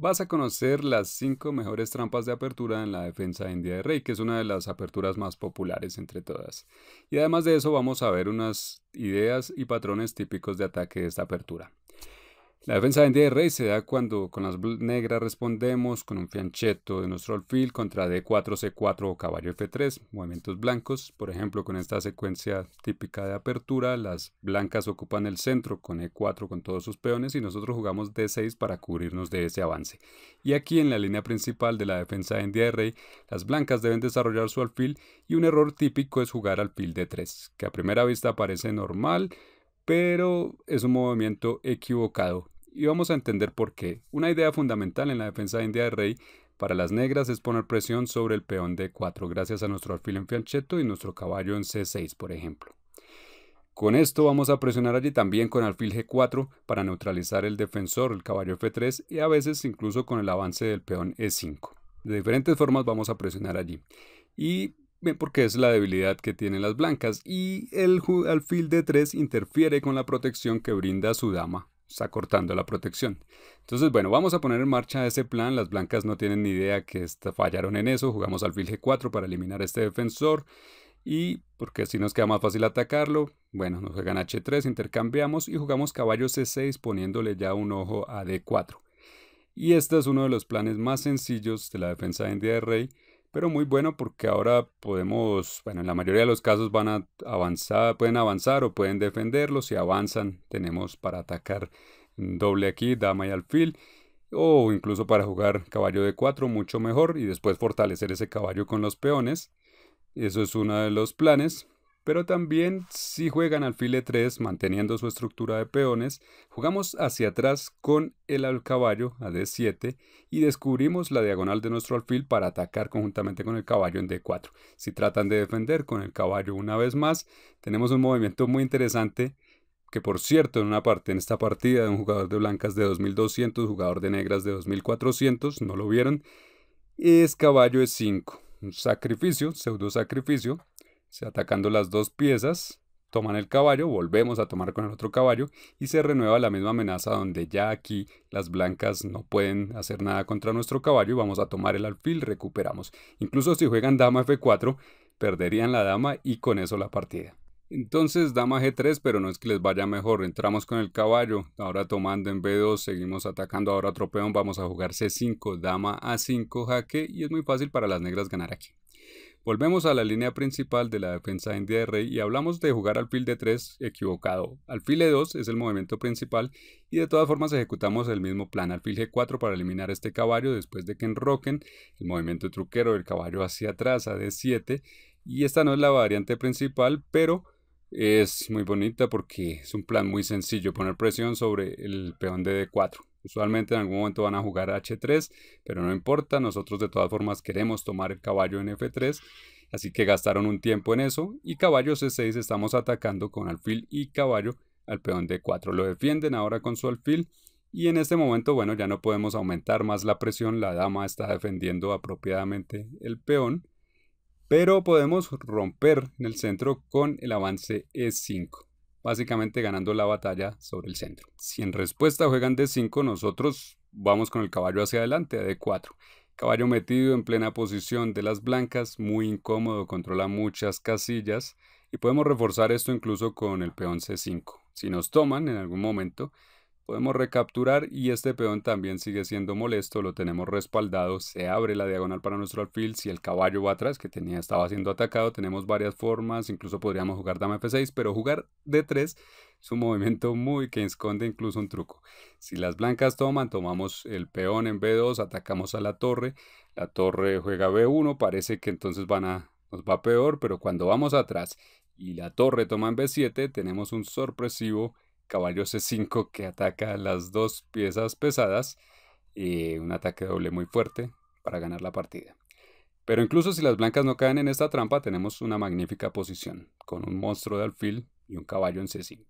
vas a conocer las 5 mejores trampas de apertura en la defensa de India de Rey, que es una de las aperturas más populares entre todas. Y además de eso vamos a ver unas ideas y patrones típicos de ataque de esta apertura. La defensa en rey se da cuando con las negras respondemos con un fianchetto de nuestro alfil contra D4, C4 o caballo F3, movimientos blancos. Por ejemplo, con esta secuencia típica de apertura, las blancas ocupan el centro con E4 con todos sus peones y nosotros jugamos D6 para cubrirnos de ese avance. Y aquí en la línea principal de la defensa en rey las blancas deben desarrollar su alfil y un error típico es jugar alfil D3, que a primera vista parece normal, pero es un movimiento equivocado y vamos a entender por qué. Una idea fundamental en la defensa de india de rey para las negras es poner presión sobre el peón D4 gracias a nuestro alfil en fianchetto y nuestro caballo en C6, por ejemplo. Con esto vamos a presionar allí también con alfil G4 para neutralizar el defensor, el caballo F3 y a veces incluso con el avance del peón E5. De diferentes formas vamos a presionar allí. Y porque es la debilidad que tienen las blancas y el alfil D3 interfiere con la protección que brinda su dama está cortando la protección. Entonces, bueno, vamos a poner en marcha ese plan. Las blancas no tienen ni idea que fallaron en eso. Jugamos alfil g4 para eliminar este defensor. Y porque así nos queda más fácil atacarlo, bueno, nos juegan h3, intercambiamos y jugamos caballo c6 poniéndole ya un ojo a d4. Y este es uno de los planes más sencillos de la defensa de India de Rey pero muy bueno porque ahora podemos, bueno, en la mayoría de los casos van a avanzar, pueden avanzar o pueden defenderlo. Si avanzan, tenemos para atacar doble aquí, dama y alfil, o incluso para jugar caballo de 4, mucho mejor, y después fortalecer ese caballo con los peones. Eso es uno de los planes pero también si juegan alfil 3 manteniendo su estructura de peones, jugamos hacia atrás con el al caballo a d7 y descubrimos la diagonal de nuestro alfil para atacar conjuntamente con el caballo en d4. Si tratan de defender con el caballo una vez más, tenemos un movimiento muy interesante que por cierto en una parte en esta partida de un jugador de blancas de 2200, jugador de negras de 2400, no lo vieron, es caballo e5, un sacrificio, pseudo sacrificio, se atacando las dos piezas, toman el caballo, volvemos a tomar con el otro caballo y se renueva la misma amenaza donde ya aquí las blancas no pueden hacer nada contra nuestro caballo y vamos a tomar el alfil, recuperamos. Incluso si juegan dama f4, perderían la dama y con eso la partida. Entonces dama g3, pero no es que les vaya mejor, entramos con el caballo, ahora tomando en b2, seguimos atacando ahora tropeón vamos a jugar c5, dama a5, jaque y es muy fácil para las negras ganar aquí. Volvemos a la línea principal de la defensa india de rey y hablamos de jugar alfil de 3 equivocado. Alfil de 2 es el movimiento principal y de todas formas ejecutamos el mismo plan. Alfil G4 para eliminar este caballo después de que enroquen el movimiento truquero del caballo hacia atrás a D7 y esta no es la variante principal pero es muy bonita porque es un plan muy sencillo poner presión sobre el peón de D4. Usualmente en algún momento van a jugar H3, pero no importa, nosotros de todas formas queremos tomar el caballo en F3, así que gastaron un tiempo en eso, y caballo C6 estamos atacando con alfil y caballo, al peón D4 lo defienden ahora con su alfil, y en este momento, bueno, ya no podemos aumentar más la presión, la dama está defendiendo apropiadamente el peón, pero podemos romper en el centro con el avance E5 básicamente ganando la batalla sobre el centro. Si en respuesta juegan D5, nosotros vamos con el caballo hacia adelante a D4. Caballo metido en plena posición de las blancas, muy incómodo, controla muchas casillas y podemos reforzar esto incluso con el peón C5. Si nos toman en algún momento, Podemos recapturar y este peón también sigue siendo molesto, lo tenemos respaldado, se abre la diagonal para nuestro alfil, si el caballo va atrás, que tenía, estaba siendo atacado, tenemos varias formas, incluso podríamos jugar dama f6, pero jugar d3 es un movimiento muy que esconde incluso un truco. Si las blancas toman, tomamos el peón en b2, atacamos a la torre, la torre juega b1, parece que entonces van a, nos va peor, pero cuando vamos atrás y la torre toma en b7, tenemos un sorpresivo caballo C5 que ataca las dos piezas pesadas y eh, un ataque doble muy fuerte para ganar la partida. Pero incluso si las blancas no caen en esta trampa, tenemos una magnífica posición, con un monstruo de alfil y un caballo en C5.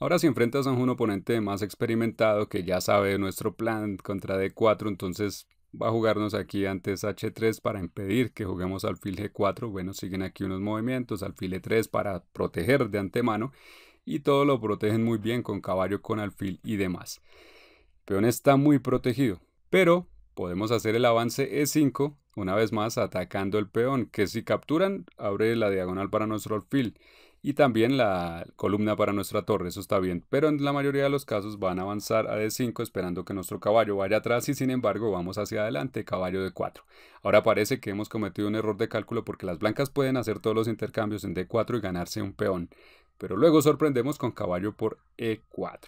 Ahora si enfrentas a un oponente más experimentado que ya sabe nuestro plan contra D4, entonces va a jugarnos aquí antes H3 para impedir que juguemos alfil G4. Bueno, siguen aquí unos movimientos, alfil E3 para proteger de antemano y todo lo protegen muy bien con caballo, con alfil y demás. peón está muy protegido, pero podemos hacer el avance E5, una vez más atacando el peón, que si capturan abre la diagonal para nuestro alfil y también la columna para nuestra torre, eso está bien, pero en la mayoría de los casos van a avanzar a D5 e esperando que nuestro caballo vaya atrás y sin embargo vamos hacia adelante, caballo de 4 Ahora parece que hemos cometido un error de cálculo porque las blancas pueden hacer todos los intercambios en D4 y ganarse un peón, pero luego sorprendemos con caballo por E4.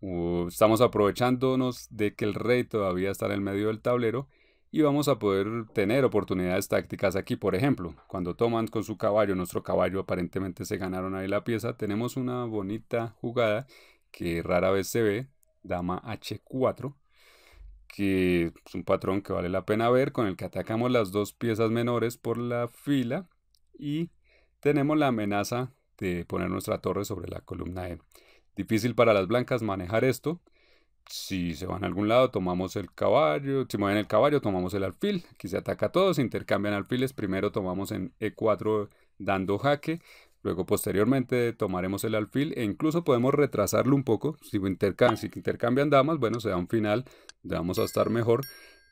Uh, estamos aprovechándonos de que el rey todavía está en el medio del tablero y vamos a poder tener oportunidades tácticas aquí. Por ejemplo, cuando toman con su caballo, nuestro caballo aparentemente se ganaron ahí la pieza, tenemos una bonita jugada que rara vez se ve, dama H4, que es un patrón que vale la pena ver, con el que atacamos las dos piezas menores por la fila y tenemos la amenaza de poner nuestra torre sobre la columna E. Difícil para las blancas manejar esto. Si se van a algún lado, tomamos el caballo. Si mueven el caballo, tomamos el alfil. Aquí se ataca a todos, intercambian alfiles. Primero tomamos en E4 dando jaque. Luego posteriormente tomaremos el alfil e incluso podemos retrasarlo un poco. Si intercambian, si intercambian damas, bueno, se da un final, vamos a estar mejor.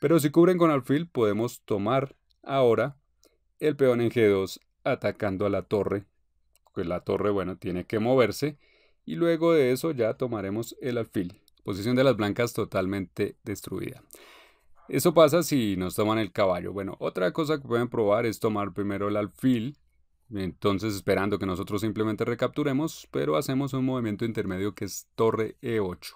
Pero si cubren con alfil, podemos tomar ahora el peón en G2 atacando a la torre pues la torre, bueno, tiene que moverse. Y luego de eso ya tomaremos el alfil. Posición de las blancas totalmente destruida. Eso pasa si nos toman el caballo. Bueno, otra cosa que pueden probar es tomar primero el alfil. Entonces esperando que nosotros simplemente recapturemos, pero hacemos un movimiento intermedio que es torre E8.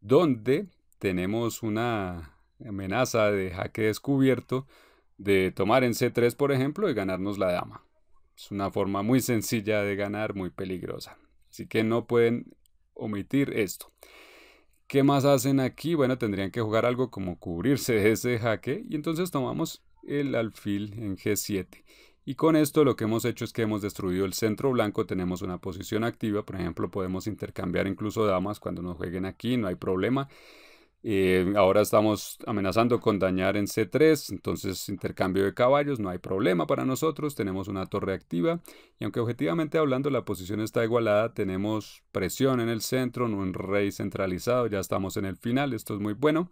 Donde tenemos una amenaza de jaque descubierto de tomar en C3 por ejemplo y ganarnos la dama. Es una forma muy sencilla de ganar, muy peligrosa. Así que no pueden omitir esto. ¿Qué más hacen aquí? Bueno, tendrían que jugar algo como cubrirse de ese jaque y entonces tomamos el alfil en G7. Y con esto lo que hemos hecho es que hemos destruido el centro blanco, tenemos una posición activa, por ejemplo podemos intercambiar incluso damas cuando nos jueguen aquí, no hay problema. Eh, ahora estamos amenazando con dañar en C3, entonces intercambio de caballos, no hay problema para nosotros, tenemos una torre activa y aunque objetivamente hablando la posición está igualada, tenemos presión en el centro, un rey centralizado, ya estamos en el final, esto es muy bueno.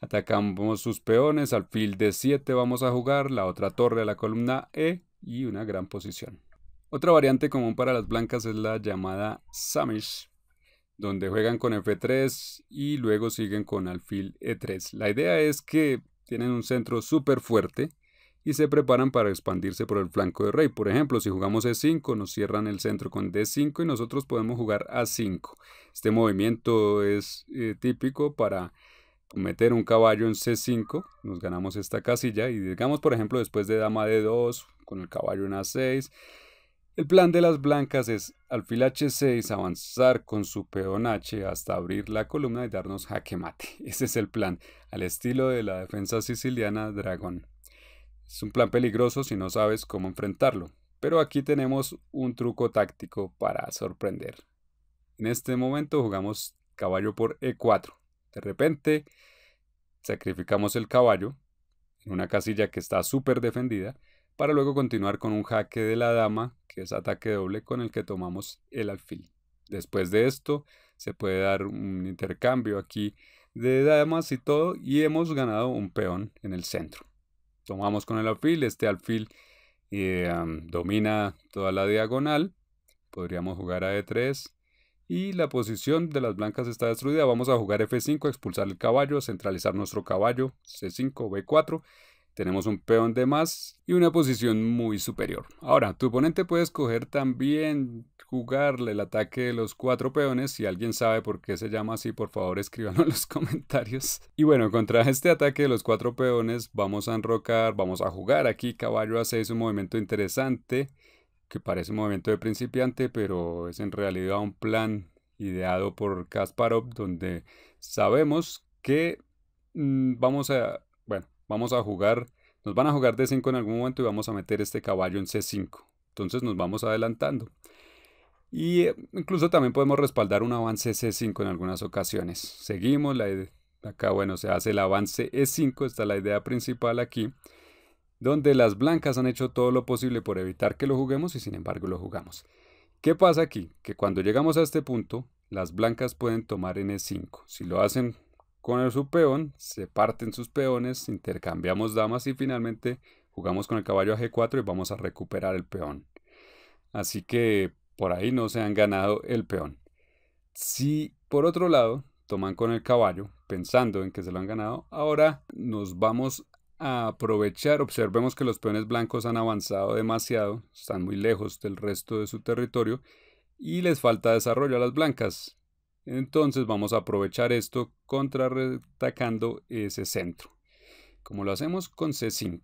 Atacamos sus peones, alfil de 7 vamos a jugar, la otra torre a la columna E y una gran posición. Otra variante común para las blancas es la llamada Samish, donde juegan con F3 y luego siguen con alfil E3. La idea es que tienen un centro súper fuerte y se preparan para expandirse por el flanco de rey. Por ejemplo, si jugamos E5, nos cierran el centro con D5 y nosotros podemos jugar A5. Este movimiento es eh, típico para meter un caballo en C5, nos ganamos esta casilla y digamos, por ejemplo, después de dama D2, con el caballo en A6, el plan de las blancas es, alfil H6, avanzar con su peón H hasta abrir la columna y darnos jaque mate. Ese es el plan, al estilo de la defensa siciliana Dragón. Es un plan peligroso si no sabes cómo enfrentarlo, pero aquí tenemos un truco táctico para sorprender. En este momento jugamos caballo por E4. De repente, sacrificamos el caballo en una casilla que está súper defendida para luego continuar con un jaque de la dama, que es ataque doble con el que tomamos el alfil. Después de esto se puede dar un intercambio aquí de damas y todo y hemos ganado un peón en el centro. Tomamos con el alfil, este alfil eh, domina toda la diagonal, podríamos jugar a E3 y la posición de las blancas está destruida. Vamos a jugar F5, expulsar el caballo, centralizar nuestro caballo, C5, B4 tenemos un peón de más y una posición muy superior. Ahora, tu oponente puede escoger también jugarle el ataque de los cuatro peones. Si alguien sabe por qué se llama así, por favor escríbanlo en los comentarios. Y bueno, contra este ataque de los cuatro peones vamos a enrocar, vamos a jugar aquí. Caballo A6, un movimiento interesante que parece un movimiento de principiante, pero es en realidad un plan ideado por Kasparov donde sabemos que mm, vamos a Vamos a jugar, nos van a jugar D5 en algún momento y vamos a meter este caballo en C5. Entonces nos vamos adelantando. Y eh, incluso también podemos respaldar un avance C5 en algunas ocasiones. Seguimos, la, acá bueno, se hace el avance E5, esta la idea principal aquí, donde las blancas han hecho todo lo posible por evitar que lo juguemos y sin embargo lo jugamos. ¿Qué pasa aquí? Que cuando llegamos a este punto, las blancas pueden tomar en E5. Si lo hacen con el peón, se parten sus peones, intercambiamos damas y finalmente jugamos con el caballo a G4 y vamos a recuperar el peón. Así que por ahí no se han ganado el peón. Si por otro lado toman con el caballo, pensando en que se lo han ganado, ahora nos vamos a aprovechar. Observemos que los peones blancos han avanzado demasiado, están muy lejos del resto de su territorio y les falta desarrollo a las blancas. Entonces vamos a aprovechar esto contraatacando ese centro. Como lo hacemos con C5,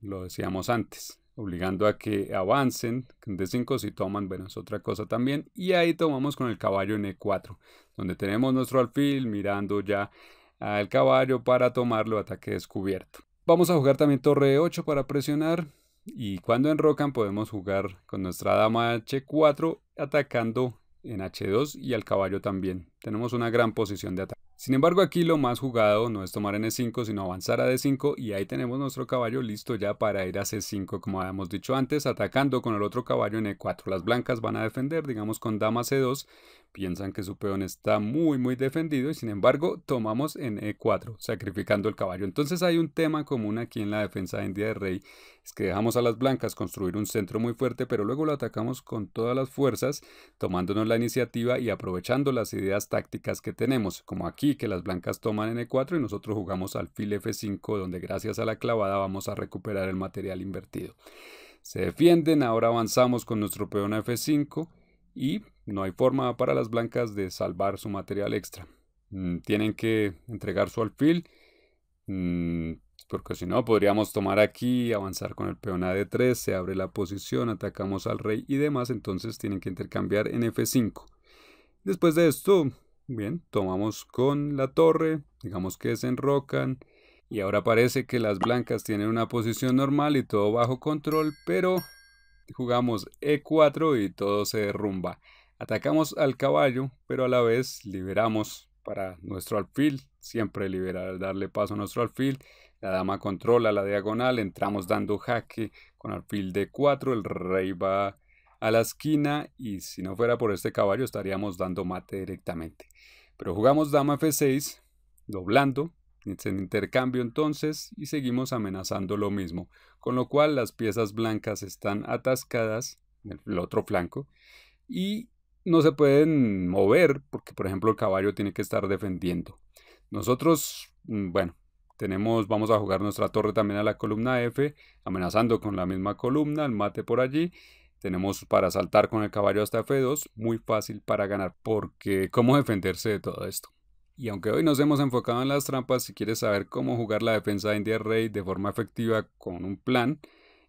lo decíamos antes, obligando a que avancen D5 si toman, bueno, es otra cosa también. Y ahí tomamos con el caballo en E4, donde tenemos nuestro alfil mirando ya al caballo para tomarlo ataque descubierto. Vamos a jugar también torre E8 para presionar. Y cuando enrocan podemos jugar con nuestra dama H4 atacando en H2 y al caballo también. Tenemos una gran posición de ataque. Sin embargo, aquí lo más jugado no es tomar en E5, sino avanzar a D5 y ahí tenemos nuestro caballo listo ya para ir a C5, como habíamos dicho antes, atacando con el otro caballo en E4. Las blancas van a defender, digamos, con dama C2. Piensan que su peón está muy, muy defendido y sin embargo tomamos en E4, sacrificando el caballo. Entonces hay un tema común aquí en la defensa de India de Rey, es que dejamos a las blancas construir un centro muy fuerte, pero luego lo atacamos con todas las fuerzas, tomándonos la iniciativa y aprovechando las ideas tácticas que tenemos, como aquí que las blancas toman N4 e y nosotros jugamos alfil F5, donde gracias a la clavada vamos a recuperar el material invertido. Se defienden, ahora avanzamos con nuestro peón a F5 y no hay forma para las blancas de salvar su material extra. Mm, tienen que entregar su alfil, mm, porque si no podríamos tomar aquí, avanzar con el peón a D3, se abre la posición, atacamos al rey y demás, entonces tienen que intercambiar en F5. Después de esto, bien, tomamos con la torre, digamos que se enrocan. Y ahora parece que las blancas tienen una posición normal y todo bajo control, pero jugamos E4 y todo se derrumba. Atacamos al caballo, pero a la vez liberamos para nuestro alfil, siempre liberar, darle paso a nuestro alfil. La dama controla la diagonal, entramos dando jaque con alfil D4, el rey va a la esquina y si no fuera por este caballo estaríamos dando mate directamente. Pero jugamos dama f6, doblando, en intercambio entonces y seguimos amenazando lo mismo, con lo cual las piezas blancas están atascadas en el otro flanco y no se pueden mover porque por ejemplo el caballo tiene que estar defendiendo. Nosotros, mm, bueno, tenemos, vamos a jugar nuestra torre también a la columna F, amenazando con la misma columna, el mate por allí tenemos para saltar con el caballo hasta F2, muy fácil para ganar, porque ¿cómo defenderse de todo esto? Y aunque hoy nos hemos enfocado en las trampas, si quieres saber cómo jugar la defensa de India Rey de forma efectiva con un plan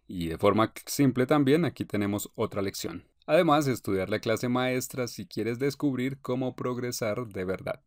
y de forma simple también, aquí tenemos otra lección. Además, estudiar la clase maestra si quieres descubrir cómo progresar de verdad.